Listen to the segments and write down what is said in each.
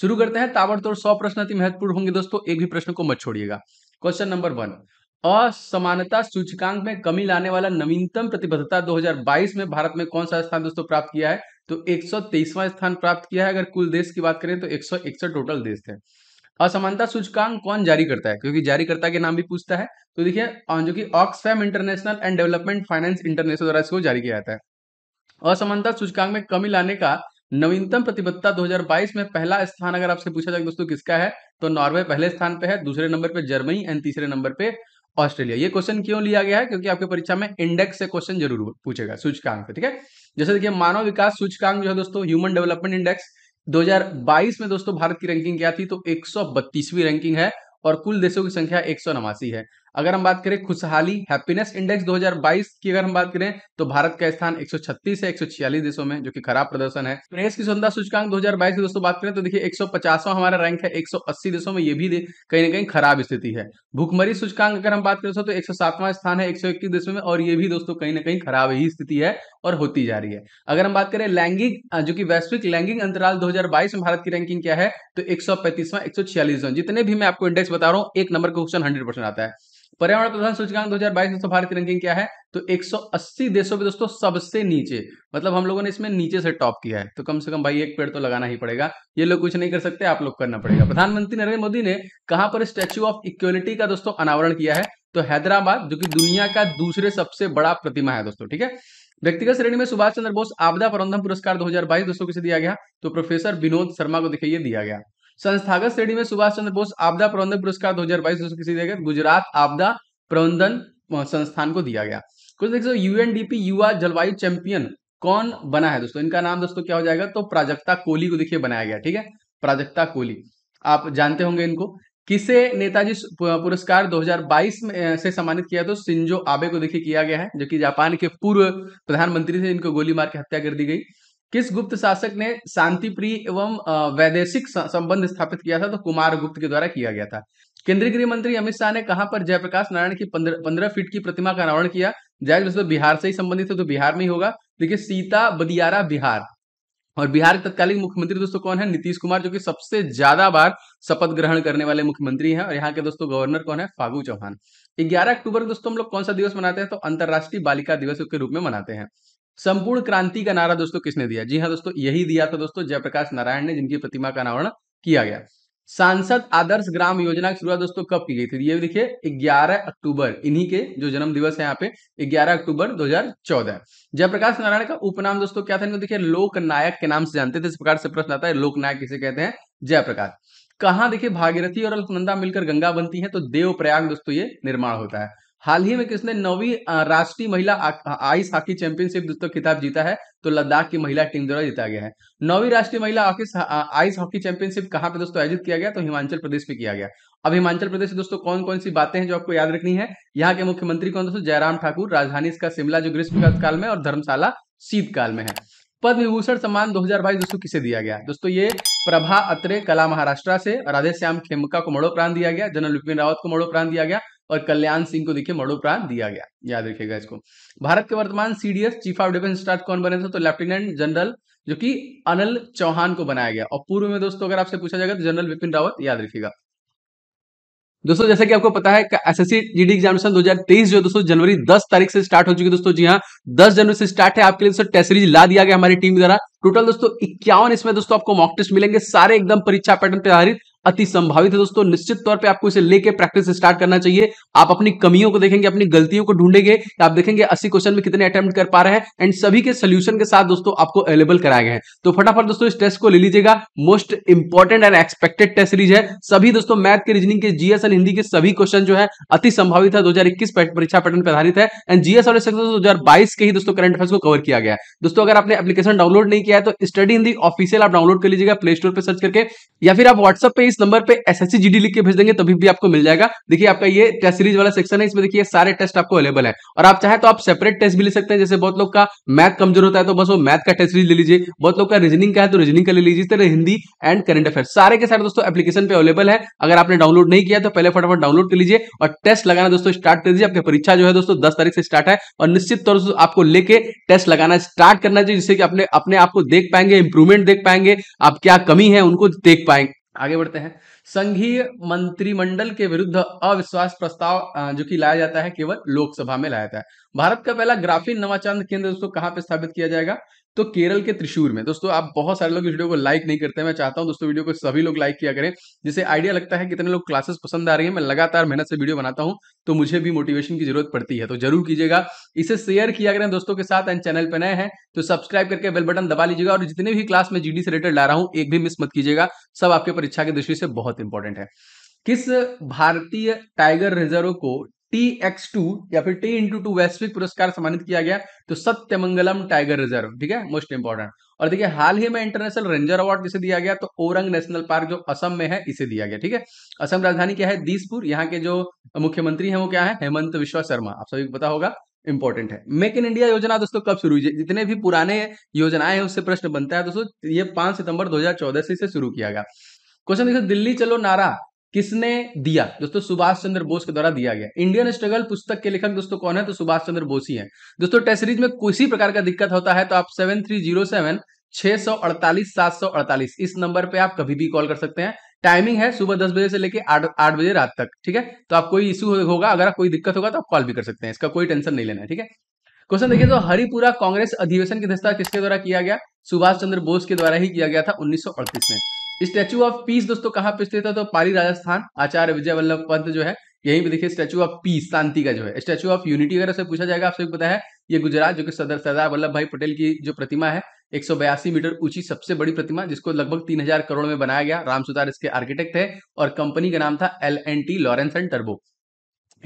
शुरू करते हैं ताबड़तोड़ सौ प्रश्न अति महत्वपूर्ण होंगे दोस्तों एक भी प्रश्न को मत छोड़िएगा क्वेश्चन नंबर वन असमानता सूचकांक में कमी लाने वाला नवीनतम प्रतिबद्धता 2022 में भारत में कौन सा स्थान दोस्तों प्राप्त किया है तो एक स्थान प्राप्त किया है अगर कुल देश की बात करें तो एक टोटल देश थे असमानता सूचकांक कौन जारी करता है क्योंकि जारीकर्ता के नाम भी पूछता है तो देखिए जो कि Oxfam International and Development Finance International द्वारा इसको जारी किया जाता है असमानता सूचकांक में कमी लाने का नवीनतम प्रतिबद्धता 2022 में पहला स्थान अगर आपसे पूछा जाए दोस्तों किसका है तो नॉर्वे पहले स्थान पे है दूसरे नंबर पे जर्मनी एंड तीसरे नंबर पे ऑस्ट्रेलिया ये क्वेश्चन क्यों लिया गया है क्योंकि आपके परीक्षा में इंडेक्स से क्वेश्चन जरूर पूछेगा सूचकांक ठीक है जैसे देखिए मानव विकास सूचकांक जो है दोस्तों ह्यूमन डेवलपमेंट इंडेक्स दो में दोस्तों भारत की रैंकिंग क्या थी तो एक रैंकिंग है और कुल देशों की संख्या एक है अगर हम बात करें खुशहाली हैप्पीनेस इंडेक्स 2022 की अगर हम बात करें तो भारत का स्थान 136 है 146 देशों में जो कि खराब प्रदर्शन है प्रेस की सुंदर सूचकांक 2022 की दोस्तों बात करें तो देखिए 150वां हमारा रैंक है 180 देशों में ये भी कहीं ना कहीं खराब स्थिति है भूखमरी सूचकांक अगर हम बात करें तो एक स्थान है एक देशों में और ये भी दोस्तों कहीं ना कहीं खराब ही स्थिति है और होती जा रही है अगर हम बात करें लैंगिक जो कि वैश्विक लैंगिक अंतराल दो में भारत की रैंकिंग क्या है तो एक सौ पैंतीसवां जितने भी मैं आपको इंडेक्स बता रहा हूँ एक नंबर का क्वेश्चन हंड्रेड आता है पर्यावरण प्रधान सूचकांक 2022 में भारत की रैंकिंग क्या है तो 180 देशों में दोस्तों सबसे नीचे मतलब हम लोगों ने इसमें नीचे से टॉप किया है तो कम से कम भाई एक पेड़ तो लगाना ही पड़ेगा ये लोग कुछ नहीं कर सकते आप लोग करना पड़ेगा प्रधानमंत्री नरेंद्र मोदी ने कहा पर स्टेच्यू ऑफ इक्वलिटी का दोस्तों अनावरण किया है तो हैदराबाद जो कि दुनिया का दूसरे सबसे बड़ा प्रतिमा है दोस्तों ठीक है व्यक्तिगत श्रेणी में सुभाष चंद्र बोस आपदा प्रबंधन पुरस्कार 2022 दोस्तों किसे दिया गया तो प्रोफेसर विनोद शर्मा को देखिए दिया गया संस्थागत श्रेणी में सुभाष चंद्र बोस आपदा प्रबंधन पुरस्कार दो उसको किसी गुजरात आपदा प्रबंधन संस्थान को दिया गया कुछ देखो यूएनडीपी युवा जलवायु चैंपियन कौन बना है दोस्तों इनका नाम दोस्तों क्या हो जाएगा तो प्राजक्ता कोहली को देखिए बनाया गया ठीक है प्राजक्ता कोहली आप जानते होंगे इनको किसे नेताजी पुरस्कार 2022 में से सम्मानित किया तो सिंजो आबे को देखिए किया गया है जो कि जापान के पूर्व प्रधानमंत्री थे इनको गोली मार के हत्या कर दी गई किस गुप्त शासक ने शांति प्रिय एवं वैदेशिक संबंध स्थापित किया था तो कुमार गुप्त के द्वारा किया गया था केंद्रीय गृह मंत्री अमित शाह ने कहा पर जयप्रकाश नारायण की पंद्रह फीट की प्रतिमा का अनावरण किया जय वैसे बिहार से ही संबंधित है तो बिहार में ही होगा देखिए सीता बदियारा बिहार और बिहार के तत्कालीन मुख्यमंत्री दोस्तों कौन है नीतीश कुमार जो कि सबसे ज्यादा बार शपथ ग्रहण करने वाले मुख्यमंत्री हैं और यहाँ के दोस्तों गवर्नर कौन है फागू चौहान 11 अक्टूबर को दोस्तों हम लोग कौन सा दिवस मनाते हैं तो अंतर्राष्ट्रीय बालिका दिवस के रूप में मनाते हैं संपूर्ण क्रांति का नारा दोस्तों किसने दिया जी हाँ दोस्तों यही दिया था दोस्तों जयप्रकाश नारायण ने जिनकी प्रतिमा का अनावरण किया गया सांसद आदर्श ग्राम योजना की शुरुआत दोस्तों कब की गई थी ये देखिए 11 अक्टूबर इन्हीं के जो जन्म दिवस है यहाँ पे 11 अक्टूबर 2014 जयप्रकाश नारायण का उपनाम दोस्तों क्या था इनको देखिए लोकनायक के नाम से जानते थे इस प्रकार से प्रश्न आता है लोकनायक किसे कहते हैं जयप्रकाश कहाँ देखिये भागीरथी और अल्पनंदा मिलकर गंगा बनती है तो देवप्रयाग दोस्तों ये निर्माण होता है हाल ही में किसने नौवीं राष्ट्रीय महिला आइस हॉकी चैंपियनशिप दोस्तों खिताब जीता है तो लद्दाख की महिला टीम द्वारा जीता गया है नौवीं राष्ट्रीय महिला आइस हॉकी चैंपियनशिप कहाँ पे दोस्तों आयोजित किया गया तो हिमाचल प्रदेश में किया गया अब हिमाचल प्रदेश में दोस्तों कौन कौन सी बातें हैं जो आपको याद रखनी है यहाँ के मुख्यमंत्री कौन दोस्तों जयराम ठाकुर राजधानी इसका शिमला जो ग्रीष्मकाल में और धर्मशाला शीतकाल में है पद्म विभूषण सम्मान दो दोस्तों किसे दिया गया दोस्तों ये प्रभा अत्रे कला महाराष्ट्र से राधेश्याम खेमका को प्राण दिया गया जनरल बिपिन रावत को मरणोपरांत दिया गया और कल्याण सिंह को देखिए मरणोपरांत दिया गया याद रखिएगा इसको भारत के वर्तमान CDS chief of defence staff कौन बने थे तो लेफ्टिनेंट जनरल जो कि अनिल चौहान को बनाया गया और पूर्व में दोस्तों अगर आपसे पूछा जाएगा तो जनरल विपिन रावत याद रखिएगा दोस्तों जैसे कि आपको पता है S S C G D examination 2023 जो दोस्तों जनवरी 10 तारीख से स्टार्ट हो चुकी है दोस्तों जी हाँ 10 जनवरी से स्टार्ट है आपके लिए दोस्तों टेस्ट सीरीज ला दिया गया हमारी टीम द्वारा टोटल दोस्तों इक्यावन इसमें दोस्तों आपको मॉक टेस्ट मिलेंगे सारे एकदम परीक्षा पैटर्न पर आधारित अति संभावित है दोस्तों निश्चित तौर पे आपको इसे लेके प्रैक्टिस स्टार्ट करना चाहिए आप अपनी कमियों को देखेंगे अपनी गलतियों को ढूंढेंगे तो आप देखेंगे अस्सी क्वेश्चन में कितने अटेम्प्ट कर पा रहे हैं एंड सभी के सोल्यूशन के साथ दोस्तों आपको अवेलेबल कराए गए हैं तो फटाफट दोस्तों इस टेस्ट को ले लीजिएगा most important and expected test series है सभी दोस्तों मैथ के रीजनिंग के जीएस एंड हिंदी के सभी क्वेश्चन जो है अति संभावित है दो परीक्षा पैटर्न पर आधारित है एंड जीएस और दो के ही दोस्तों करंट अफेयर को कवर किया गया दोस्तों अगर आपने एप्लीकेशन डाउनलोड नहीं किया है तो स्टडी हिंदी ऑफिशियल आप डाउनलोड कर लीजिएगा प्ले स्टोर पर सर्च करके या फिर आप व्हाट्सएप पर इस नंबर पे एस एस लिख के भेज देंगे तभी भी आपको मिल जाएगा देखिए आपका ये टेस्ट सीरीज वाला सेक्शन है इसमें देखिए सारे टेस्ट आपको अवेलेबल है और आप चाहे तो आप सेपरेट टेस्ट भी ले सकते हैं जैसे बहुत लोग का मैथ कमजोर होता है तो बस वो मैथ का टेस्ट सीरीज ले लीजिए बहुत लोग का रीजनिंग का है तो रीजनिंग का ले लीजिए तरह हिंदी एंड करंट अफेयर सारे के सारे दोस्तों एप्लीकेशन पे अवेलेबल है अगर आपने डाउनलोड नहीं किया तो पहले फटाफट डाउनलोड कर लीजिए और टेस्ट लगाना दोस्तों स्टार्ट कर दीजिए आपकी परीक्षा जो है दोस्तों दस तारीख से स्टार्ट है और निश्चित तौर से आपको लेके टेस्ट लगाना स्टार्ट करना चाहिए जिससे कि अपने अपने आपको देख पाएंगे इंप्रूवमेंट देख पाएंगे आप क्या कमी है उनको देख पाएंगे आगे बढ़ते हैं संघीय मंत्रिमंडल के विरुद्ध अविश्वास प्रस्ताव जो कि लाया जाता है केवल लोकसभा में लाया जाता है भारत का पहला ग्राफीन नवाचंद केंद्र दोस्तों कहां पे स्थापित किया जाएगा तो केरल के त्रिशूर में दोस्तों आप बहुत सारे लोग इस वीडियो को लाइक नहीं करते मैं चाहता हूं दोस्तों वीडियो को सभी लोग लाइक किया करें जिसे आइडिया लगता है कितने लोग क्लासेस पसंद आ रही है मैं लगातार मेहनत से वीडियो बनाता हूं तो मुझे भी मोटिवेशन की जरूरत पड़ती है तो जरूर कीजिएगा इसे शेयर किया करें दोस्तों के साथ एंड चैनल पर नए हैं तो सब्सक्राइब करके बेल बटन दबा लीजिएगा और जितने भी क्लास में जीडी से रिलेटेड ला रहा हूं एक भी मिस मत कीजिएगा सब आपके परीक्षा की दृष्टि से बहुत इंपॉर्टेंट है किस भारतीय टाइगर रिजर्व को टी एक्स टू या फिर टी इंटू टू वैश्विक पुरस्कार सम्मानित किया गया तो सत्यमंगलम टाइगर रिजर्व ठीक है मोस्ट इंपॉर्टेंट और देखिए हाल ही में इंटरनेशनल रेंजर अवार्ड जिसे दिया गया तो ओरंग नेशनल पार्क जो असम में है इसे दिया गया ठीक है असम राजधानी क्या है दीसपुर यहाँ के जो मुख्यमंत्री है वो क्या है हेमंत विश्व शर्मा आप सभी को पता होगा इंपॉर्टेंट है मेक इन इंडिया योजना दोस्तों कब शुरू हुई जितने भी पुराने योजनाएं हैं उससे प्रश्न बनता है दोस्तों ये पांच सितंबर 2014 से इसे शुरू किया गया क्वेश्चन देखो दिल्ली चलो नारा किसने दिया दोस्तों सुभाष चंद्र बोस के द्वारा दिया गया इंडियन स्ट्रगल पुस्तक के लेखक दोस्तों कौन है तो सुभाष चंद्र बोस ही है दोस्तों टेस्ट में किसी प्रकार का दिक्कत होता है तो आप सेवन थ्री जीरो सेवन छह सौ अड़तालीस सात सौ अड़तालीस इस नंबर पे आप कभी भी कॉल कर सकते हैं टाइमिंग है सुबह दस बजे से लेकर आठ बजे रात तक ठीक है तो आप कोई इश्यू होगा अगर कोई दिक्कत होगा तो आप कॉल भी कर सकते हैं इसका कोई टेंशन नहीं लेना है ठीक है क्वेश्चन देखिए तो हरिपुरा कांग्रेस अधिवेशन की अध्यक्षता किसके द्वारा किया गया सुभाष चंद्र बोस के द्वारा ही किया गया था उन्नीस में स्टैचू ऑफ पीस दोस्तों कहाँ पे स्थित है तो पाली राजस्थान आचार्य विजय वल्लभ पंत जो है यहीं पे देखिए स्टैचू ऑफ पीस शांति का जो है स्टैचू ऑफ यूनिटी अगर से पूछा जाएगा आपसे पता है ये गुजरात जो कि सदर सरदार वल्लभ भाई पटेल की जो प्रतिमा है एक मीटर ऊंची सबसे बड़ी प्रतिमा जिसको लगभग 3000 करोड़ में बनाया गया राम सुधार इसके आर्किटेक्ट थे और कंपनी का नाम था L N T Lawrence and turbo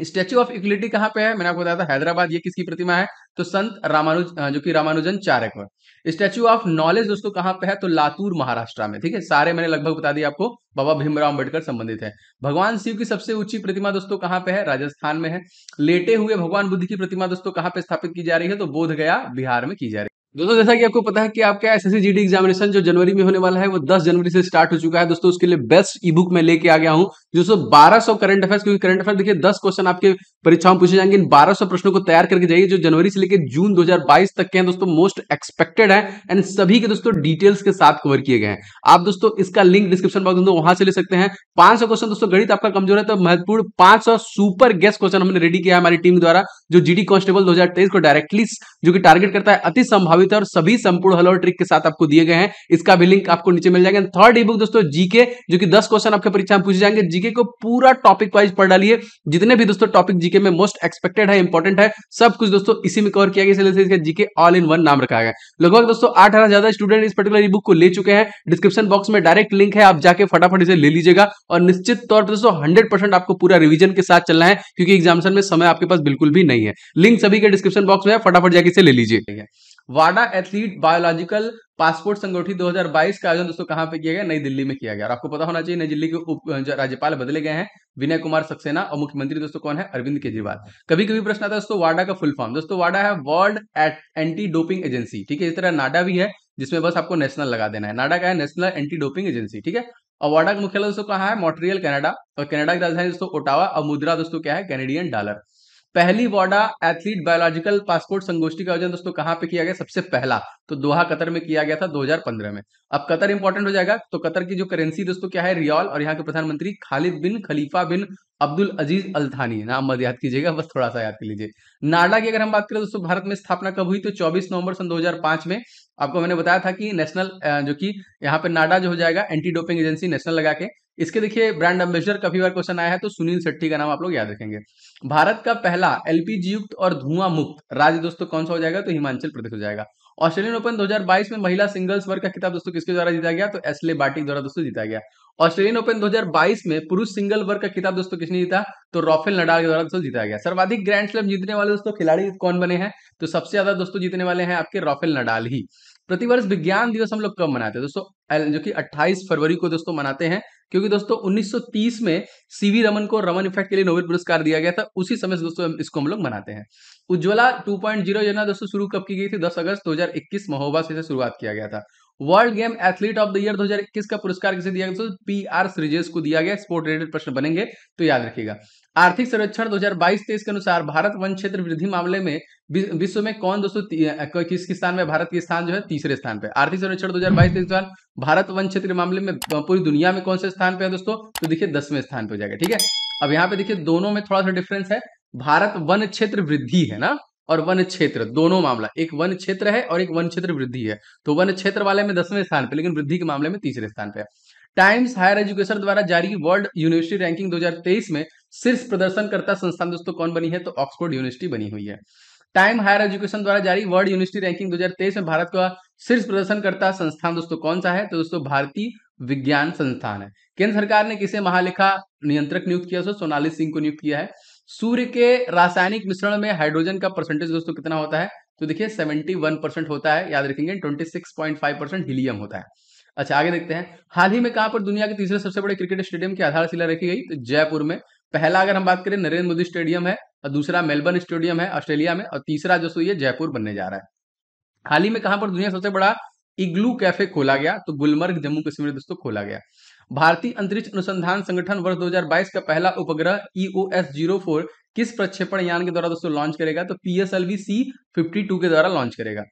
statue of equity कहाँ पे है मैंने आपको बताया था हैदराबाद ये किसकी प्रतिमा है तो संत रामानुज जो कि रामानुजन चारक है स्टैच्यू ऑफ नॉलेज दोस्तों कहां पे है तो लातूर महाराष्ट्र में ठीक है सारे मैंने लगभग बता दिया आपको बाबा भीमराव अंबेडकर संबंधित है भगवान शिव की सबसे ऊंची प्रतिमा दोस्तों कहाँ पे है राजस्थान में है लेटे हुए भगवान बुद्ध की प्रतिमा दोस्तों कहां पे स्थापित की जा रही है तो बोध गया बिहार में की जा रही है दोस्तों जैसा कि आपको पता है कि आपका एस एस एग्जामिनेशन जो जनवरी में होने वाला है वो 10 जनवरी से स्टार्ट हो चुका है दोस्तों उसके लिए बेस्ट ई बुक मैं लेके आ गया हूं दोस्तों 1200 करंट अफेयर्स क्योंकि करंट अफेयर देखिए 10 क्वेश्चन आपके परीक्षाओं में पूछे जाएंगे इन 1200 प्रश्नों को तैयार करके जाइए जो जनवरी से लेकर जून दो तक के हैं दोस्तों मोस्ट एक्सपेक्टेड है एंड सभी के दोस्तों डिटेल्स के साथ कवर किए गए हैं आप दोस्तों इसका लिंक डिस्क्रिप्शन बॉक्स दोस्तों वहां से ले सकते हैं पांच क्वेश्चन दोस्तों गणित आपका कमजोर है तो महत्वपूर्ण पांच सुपर गेस्ट क्वेश्चन हमने रेडी किया है हमारी टीम द्वारा जो जीडी कांस्टेबल दो को डायरेक्टली जो कि टारगेट करता है अति संभावित रोहित है और सभी संपूर्ण हल और ट्रिक के साथ आपको दिए गए हैं इसका भी लिंक आपको नीचे मिल जाएगा थर्ड ई बुक दोस्तों जीके जो कि दस क्वेश्चन आपके परीक्षा में पूछे जाएंगे जीके को पूरा टॉपिक वाइज पढ़ डालिए जितने भी दोस्तों टॉपिक जीके में मोस्ट एक्सपेक्टेड है इंपॉर्टेंट है सब कुछ दोस्तों इसी में कवर किया गया इसलिए जीके ऑल इन वन नाम रखा गया लगभग दोस्तों आठ ज्यादा स्टूडेंट इस पर्टिकुलर ई बुक को ले चुके हैं डिस्क्रिप्शन बॉक्स में डायरेक्ट लिंक है आप जाके फटाफट इसे ले लीजिएगा और निश्चित तौर पर दोस्तों हंड्रेड आपको पूरा रिविजन के साथ चलना है क्योंकि एग्जामिशन में समय आपके पास बिल्कुल भी नहीं है लिंक सभी के डिस्क्रिप्शन बॉक्स में है फटाफट जाके इसे ले लीजिए वाडा एथलीट बायोलॉजिकल पासपोर्ट संगठित 2022 का आयोजन दोस्तों कहां पे किया गया नई दिल्ली में किया गया और आपको पता होना चाहिए नई दिल्ली के उप राज्यपाल बदले गए हैं विनय कुमार सक्सेना और मुख्यमंत्री दोस्तों कौन है अरविंद केजरीवाल कभी कभी प्रश्न आता है दोस्तों वाडा का फुल फॉर्म दोस्तों वाडा है वर्ल्ड एंटी डोपिंग एजेंसी ठीक है इस तरह नाडा भी है जिसमें बस आपको नेशनल लगा देना है नाडा का है नेशनल एंटी डोपिंग एजेंसी ठीक है और वाडा का मुख्यालय दोस्तों कहा है मॉट्रियल कनाडा और कनाडा की राजधानी दोस्तों ओटावा और मुद्रा दोस्तों क्या है कैनेडियन डॉलर पहली वाडा एथलीट बायोलॉजिकल पासपोर्ट संगोष्ठी का आयोजन दोस्तों कहां पे किया गया सबसे पहला तो दोहा कतर में किया गया था 2015 में अब कतर इंपॉर्टेंट हो जाएगा तो कतर की जो करेंसी दोस्तों क्या है रियाल और यहाँ के प्रधानमंत्री खालिद बिन खलीफा बिन अब्दुल अजीज अल्थानी नाम मत याद कीजिएगा बस थोड़ा सा याद कर लीजिए नाडा की अगर हम बात करें दोस्तों भारत में स्थापना कब हुई तो 24 नवंबर सन 2005 में आपको मैंने बताया था कि नेशनल जो कि यहाँ पे नाडा जो हो जाएगा एंटी डोपिंग एजेंसी नेशनल लगा के इसके देखिए ब्रांड एम्बेसडर काफी बार क्वेश्चन आया है तो सुनील शेट्टी का नाम आप लोग याद रखेंगे भारत का पहला एलपीजी युक्त और धुआं मुक्त राज्य दोस्तों कौन सा हो जाएगा तो हिमाचल प्रदेश हो जाएगा ऑस्ट्रेलियन ओपन 2022 में महिला सिंगल्स वर्ग का खिताब दोस्तों किसके द्वारा जीता गया तो एसले बाटिक द्वारा दोस्तों जीता गया ऑस्ट्रेलियन ओपन 2022 में पुरुष सिंगल वर्ग का खिताब दोस्तों किसने जीता तो राफेल नडाल के द्वारा दोस्तों जीता गया सर्वाधिक ग्रैंड स्लैम जीतने वाले दोस्तों खिलाड़ी कौन बने हैं तो सबसे ज्यादा दोस्तों जीतने वाले हैं आपके राफेल नडाल ही प्रतिवर्ष विज्ञान दिवस हम लोग कब मनाते हैं दोस्तों जो कि 28 फरवरी को दोस्तों मनाते हैं क्योंकि दोस्तों 1930 में सीवी रमन को रमन इफेक्ट के लिए नोबेल पुरस्कार दिया गया था उसी समय से दोस्तों इसको हम लोग मनाते हैं उज्ज्वला 2.0 योजना दोस्तों शुरू कब की गई थी 10 अगस्त 2021 महोबा से शुरुआत किया गया था world game athlete of the year 2021 का पुरस्कार किसे दिया गया पी आर सृजेश को दिया गया स्पोर्ट रिलेटेड प्रश्न बनेंगे तो याद रखिएगा आर्थिक सर्वेक्षण 2022-23 के अनुसार भारत वन क्षेत्र वृद्धि मामले में विश्व में कौन दोस्तों किस स्थान में भारत के स्थान जो है तीसरे स्थान पे आर्थिक सर्वेक्षण 2022 के दौरान भारत वन क्षेत्र मामले में पूरी दुनिया में कौन से स्थान पे है दोस्तों तो देखिए दसवें स्थान पे हो जाएगा ठीक है अब यहाँ पे देखिए दोनों में थोड़ा सा डिफरेंस है भारत वन क्षेत्र वृद्धि है ना और वन क्षेत्र दोनों मामला एक वन क्षेत्र है और एक वन क्षेत्र वृद्धि है तो वन क्षेत्र वाले में दसवें स्थान पर लेकिन वृद्धि के मामले में तीसरे स्थान पर टाइम्स हायर एजुकेशन द्वारा जारी वर्ल्ड यूनिवर्सिटी रैंकिंग 2023 में शीर्ष प्रदर्शनकर्ता संस्थान दोस्तों कौन बनी है तो ऑक्सफोर्ड यूनिवर्सिटी बनी हुई है टाइम हायर एजुकेशन द्वारा जारी वर्ल्ड यूनिवर्सिटी रैंकिंग 2023 में भारत का शीर्ष प्रदर्शनकर्ता संस्थान दोस्तों कौन सा है तो दोस्तों भारतीय विज्ञान संस्थान है केंद्र सरकार ने किसे महालेखा नियंत्रक नियुक्त किया सोनाली सिंह को नियुक्त किया है सूर्य के रासायनिक मिश्रण में हाइड्रोजन का परसेंटेज दोस्तों कितना होता है तो देखिए 71 परसेंट होता है याद रखेंगे 26.5 परसेंट हीलियम होता है अच्छा आगे देखते हैं हाल ही में कहां पर दुनिया के तीसरे सबसे बड़े क्रिकेट स्टेडियम की आधारशिला रखी गई तो जयपुर में पहला अगर हम बात करें नरेंद्र मोदी स्टेडियम है और दूसरा मेलबर्न स्टेडियम है ऑस्ट्रेलिया में और तीसरा दोस्तों ये जयपुर बनने जा रहा है हाल ही में कहां पर दुनिया सबसे बड़ा इग्लू कैफे खोला गया तो गुलमर्ग जम्मू कश्मीर दोस्तों खोला गया भारतीय अंतरिक्ष अनुसंधान संगठन वर्ष 2022 का पहला उपग्रह ईओएस जीरो फोर किस प्रक्षेपण यान के द्वारा दोस्तों लॉन्च करेगा तो पीएसएलवी सी फिफ्टी टू के द्वारा लॉन्च करेगा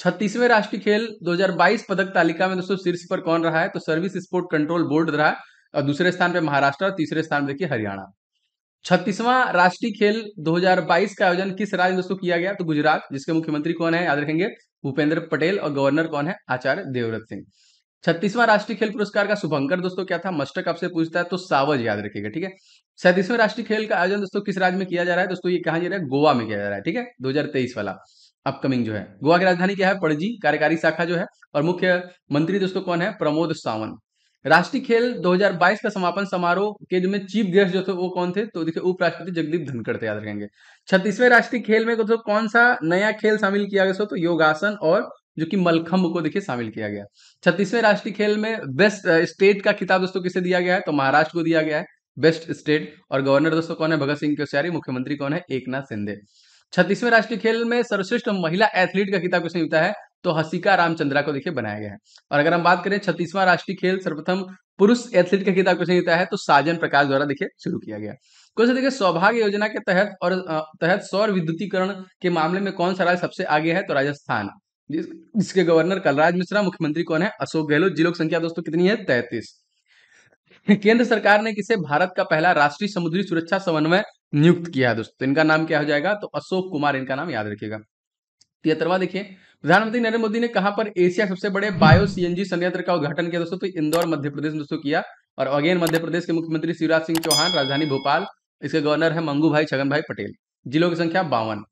छत्तीसवें राष्ट्रीय खेल 2022 पदक तालिका में दोस्तों शीर्ष पर कौन रहा है तो सर्विस स्पोर्ट कंट्रोल बोर्ड रहा है और दूसरे स्थान पर महाराष्ट्र और तीसरे स्थान पर देखिए हरियाणा छत्तीसवां राष्ट्रीय खेल 2022 का आयोजन किस राज्य दोस्तों किया गया तो गुजरात जिसके मुख्यमंत्री कौन है याद रखेंगे भूपेंद्र पटेल और गवर्नर कौन है आचार्य देवव्रत सिंह छत्तीसवां राष्ट्रीय खेल पुरस्कार का शुभंकर दोस्तों क्या था मस्टक आपसे पूछता है तो सावज याद रखिएगा ठीक है सैंतीसवें राष्ट्रीय खेल का आयोजन दोस्तों किस राज्य में किया जा रहा है दोस्तों ये कहा जा रहा है गोवा में किया जा रहा है ठीक है दो वाला अपकमिंग जो है गोवा की राजधानी क्या है पणजी कार्यकारी शाखा जो है और मुख्य मंत्री दोस्तों कौन है प्रमोद सावंत राष्ट्रीय खेल 2022 का समापन समारोह के जो में चीफ गेस्ट जो थे वो कौन थे तो देखिए उपराष्ट्रपति जगदीप धनखड़ थे याद रखेंगे छत्तीसवें राष्ट्रीय खेल में दोस्तों कौन सा नया खेल शामिल किया गया तो योगासन और जो कि मलखम्ब को देखिए शामिल किया गया छत्तीसवें राष्ट्रीय खेल में बेस्ट स्टेट का खिताब दोस्तों किसे दिया गया है तो महाराष्ट्र को दिया गया है बेस्ट स्टेट और गवर्नर दोस्तों कौन है भगत सिंह कोश्यारी मुख्यमंत्री कौन है एक शिंदे छत्तीसवें राष्ट्रीय खेल में सर्वश्रेष्ठ महिला एथलीट का खिताब किसने जीता है तो हसिका रामचंद्रा को देखिए बनाया गया है और अगर हम बात करें छत्तीसवां राष्ट्रीय खेल सर्वप्रथम पुरुष एथलीट का किताब किसने जीता है तो साजन प्रकाश द्वारा देखिए शुरू किया गया क्वेश्चन देखिए सौभाग्य योजना के तहत और तहत सौर विद्युतीकरण के मामले में कौन सा राज्य सबसे आगे है तो राजस्थान जिस, जिसके गवर्नर कलराज मिश्रा मुख्यमंत्री कौन है अशोक गहलोत जिलों की संख्या दोस्तों कितनी है तैतीस केंद्र सरकार ने किसे भारत का पहला राष्ट्रीय समुद्री सुरक्षा समन्वय नियुक्त किया है दोस्तों इनका नाम क्या हो जाएगा तो अशोक कुमार इनका नाम याद रखिएगा तिहत्तरवा देखिए प्रधानमंत्री नरेंद्र मोदी ने कहा पर एशिया सबसे बड़े बायो सीएनजी संयंत्र का उद्घाटन किया दोस्तों तो इंदौर मध्य प्रदेश में दोस्तों किया और अगेन मध्य प्रदेश के मुख्यमंत्री शिवराज सिंह चौहान राजधानी भोपाल इसके गवर्नर है मंगू भाई छगन भाई पटेल जिलों की संख्या बावन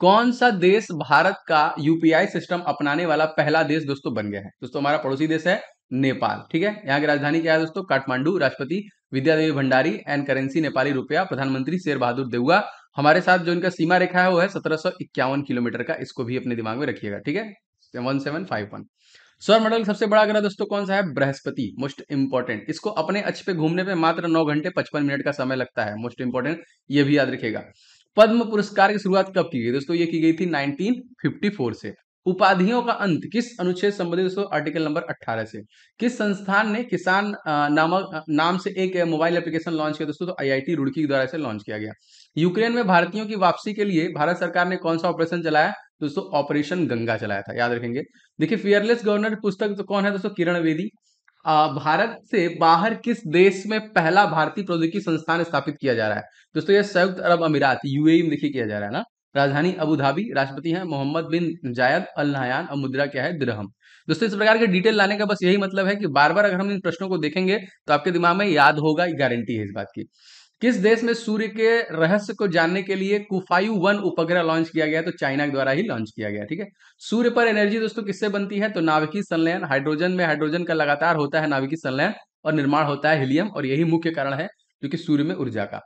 कौन सा देश भारत का यूपीआई सिस्टम अपनाने वाला पहला देश दोस्तों बन गया है दोस्तों हमारा पड़ोसी देश है नेपाल ठीक है यहाँ की राजधानी क्या है दोस्तों काठमांडू राष्ट्रपति विद्या देवी भंडारी एंड करेंसी नेपाली रुपया प्रधानमंत्री शेर बहादुर देउआ हमारे साथ जो इनका सीमा रेखा है वो है सत्रह किलोमीटर का इसको भी अपने दिमाग में रखिएगा ठीक है वन सेवन फाइव वन सौर मंडल सबसे बड़ा ग्रह दोस्तों कौन सा है बृहस्पति मोस्ट इंपॉर्टेंट इसको अपने अच्छे पे घूमने पे मात्र नौ घंटे पचपन मिनट का समय लगता है मोस्ट इंपॉर्टेंट ये भी याद रखेगा पद्म पुरस्कार की शुरुआत कब की गई दोस्तों ये की गई थी 1954 से उपाधियों का अंत किस अनुच्छेद संबंधित दोस्तों आर्टिकल नंबर 18 से किस संस्थान ने किसान नामक नाम से एक मोबाइल एप्लीकेशन लॉन्च किया दोस्तों तो आईआईटी रुड़की के द्वारा इसे लॉन्च किया गया यूक्रेन में भारतीयों की वापसी के लिए भारत सरकार ने कौन सा ऑपरेशन चलाया दोस्तों ऑपरेशन गंगा चलाया था याद रखेंगे देखिए फियरलेस गवर्नर पुस्तक तो कौन है दोस्तों किरण वेदी भारत से बाहर किस देश में पहला भारतीय प्रौद्योगिकी संस्थान स्थापित किया जा रहा है दोस्तों यह संयुक्त अरब अमीरात यूएई e में देखिए किया जा रहा है ना राजधानी अबू धाबी राष्ट्रपति हैं मोहम्मद बिन जायद अल नहयान और मुद्रा क्या है द्रहम दोस्तों इस प्रकार के डिटेल लाने का बस यही मतलब है कि बार बार अगर हम इन प्रश्नों को देखेंगे तो आपके दिमाग में याद होगा गारंटी है इस बात की किस देश में सूर्य के रहस्य को जानने के लिए कुफायु वन उपग्रह लॉन्च किया गया तो चाइना के द्वारा ही लॉन्च किया गया ठीक है सूर्य पर एनर्जी दोस्तों किससे बनती है तो नाविकी संलयन हाइड्रोजन में हाइड्रोजन का लगातार होता है नाविकी संलयन और निर्माण होता है हिलियम और यही मुख्य कारण है जो कि सूर्य में ऊर्जा का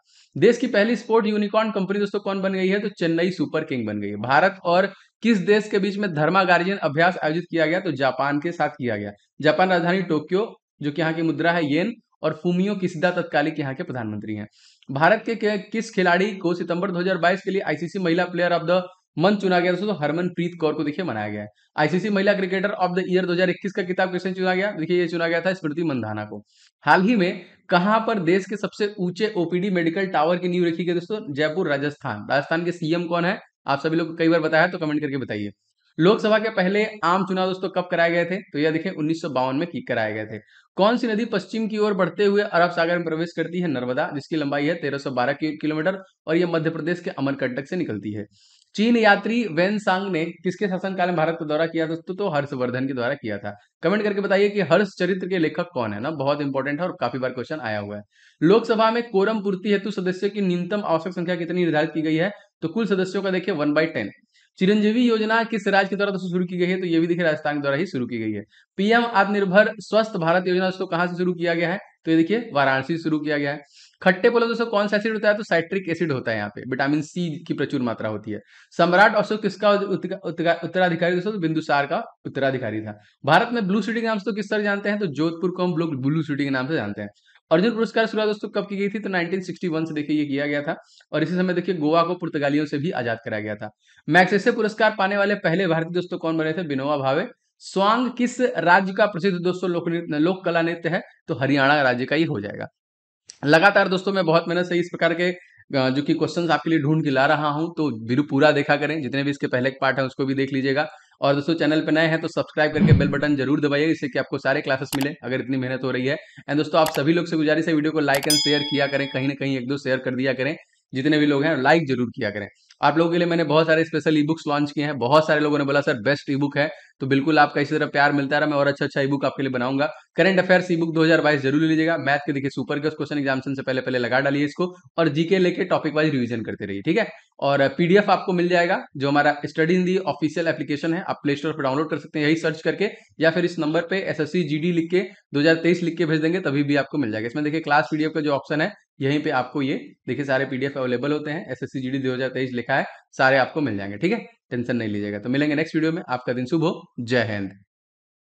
देश की पहली स्पोर्ट यूनिकॉर्न कंपनी दोस्तों कौन बन गई है तो चेन्नई सुपर किंग बन गई है भारत और किस देश के बीच में धर्मागार्जियन अभ्यास आयोजित किया गया तो जापान के साथ किया गया जापान राजधानी टोक्यो जो कि यहाँ की मुद्रा है येन और फूमियो किसिदा तत्कालिक यहाँ के प्रधानमंत्री हैं भारत के, के किस खिलाड़ी को सितंबर 2022 के लिए आईसीसी महिला प्लेयर ऑफ द मंथ चुना गया दोस्तों हरमनप्रीत कौर को देखिए मनाया गया है आईसीसी महिला क्रिकेटर ऑफ द ईयर 2021 का किताब किसने चुना गया देखिए ये चुना गया था स्मृति मंधाना को हाल ही में कहां पर देश के सबसे ऊंचे ओपीडी मेडिकल टावर की नींव रखी गई दोस्तों जयपुर राजस्थान राजस्थान के सीएम कौन है आप सभी लोग कई बार बताया तो कमेंट करके बताइए लोकसभा के पहले आम चुनाव दोस्तों कब कराए गए थे तो यह देखें उन्नीस में की कराए गए थे कौन सी नदी पश्चिम की ओर बढ़ते हुए अरब सागर में प्रवेश करती है नर्मदा जिसकी लंबाई है 1312 किलोमीटर और यह मध्य प्रदेश के अमरकंटक से निकलती है चीन यात्री वेन सांग ने किसके शासनकाल में भारत का दौरा किया दोस्तों तो हर्षवर्धन के द्वारा किया था कमेंट करके बताइए कि हर्ष चरित्र के लेखक कौन है ना बहुत इंपॉर्टेंट है और काफी बार क्वेश्चन आया हुआ है लोकसभा में कोरम पूर्ति हेतु सदस्यों की न्यूनतम आवश्यक संख्या कितनी निर्धारित की गई है तो कुल सदस्यों का देखिए वन बाई टेन चिरंजीवी योजना किस राज्य के द्वारा तो शुरू की गई है तो ये भी देखिए राजस्थान के द्वारा ही शुरू की गई है पीएम आत्मनिर्भर स्वस्थ भारत योजना दोस्तों कहां से शुरू किया गया है तो ये देखिए वाराणसी से शुरू किया गया है खट्टे पोलो दोस्तों कौन सा एसिड होता है तो साइट्रिक एसिड होता है यहाँ पे विटामिन सी की प्रचुर मात्रा होती है सम्राट अशोक किसका उत्तराधिकारी दोस्तों बिंदुसार का उत्तराधिकारी था भारत में ब्लू सिटी के नाम से तो किस तरह जानते हैं तो जोधपुर को हम लोग ब्लू सिटी के नाम से जानते हैं अर्जुन पुरस्कार शुरुआत दोस्तों कब की गई थी तो 1961 से देखिए ये किया गया था और इसी समय देखिए गोवा को पुर्तगालियों से भी आजाद कराया गया था मैक्सेसे पुरस्कार पाने वाले पहले भारतीय दोस्तों कौन बने थे बिनोवा भावे स्वांग किस राज्य का प्रसिद्ध दोस्तों लोक लोक कला नृत्य है तो हरियाणा राज्य का ही हो जाएगा लगातार दोस्तों मैं बहुत मेहनत से इस प्रकार के जो कि क्वेश्चंस आपके लिए ढूंढ के ला रहा हूं तो वीडियो पूरा देखा करें जितने भी इसके पहले पार्ट है उसको भी देख लीजिएगा और दोस्तों चैनल पर नए हैं तो सब्सक्राइब करके बेल बटन जरूर दबाइए इससे कि आपको सारे क्लासेस मिले अगर इतनी मेहनत हो रही है एंड दोस्तों आप सभी लोग से गुजारिश है वीडियो को लाइक एंड शेयर किया करें कहीं ना कहीं एक दो शेयर कर दिया करें जितने भी लोग हैं लाइक जरूर किया करें आप लोगों के लिए मैंने बहुत सारे स्पेशल ई बुक्स लॉन्च किए हैं बहुत सारे लोगों ने बोला सर बेस्ट ई बुक है तो बिल्कुल आपका इसी तरह प्यार मिलता रहा मैं और अच्छा अच्छा ई बुक आपके लिए बनाऊंगा करंट अफेयर्स ई बुक दो जरूर लीजिएगा मैथ के देखिए सुपर के क्वेश्चन एग्जाम से पहले पहले लगा डालिए इसको और जीके लेके टॉपिक वाइज रिविजन करते रहिए ठीक है और पीडीएफ आपको मिल जाएगा जो हमारा study Hindi official application है आप प्ले स्टोर पर डाउनलोड कर सकते हैं यही सर्च करके या फिर इस नंबर पर एस एस लिख के दो लिख के भेज देंगे तभी भी आपको मिल जाएगा इसमें देखिए क्लास पीडीएफ का जो ऑप्शन है यहीं पे आपको ये देखिए सारे पीडीएफ अवेलेबल होते हैं एस एस लिखा है सारे आपको मिल जाएंगे ठीक है टेंशन नहीं लीजिएगा तो मिलेंगे नेक्स्ट वीडियो में आपका दिन शुभ हो जय हिंद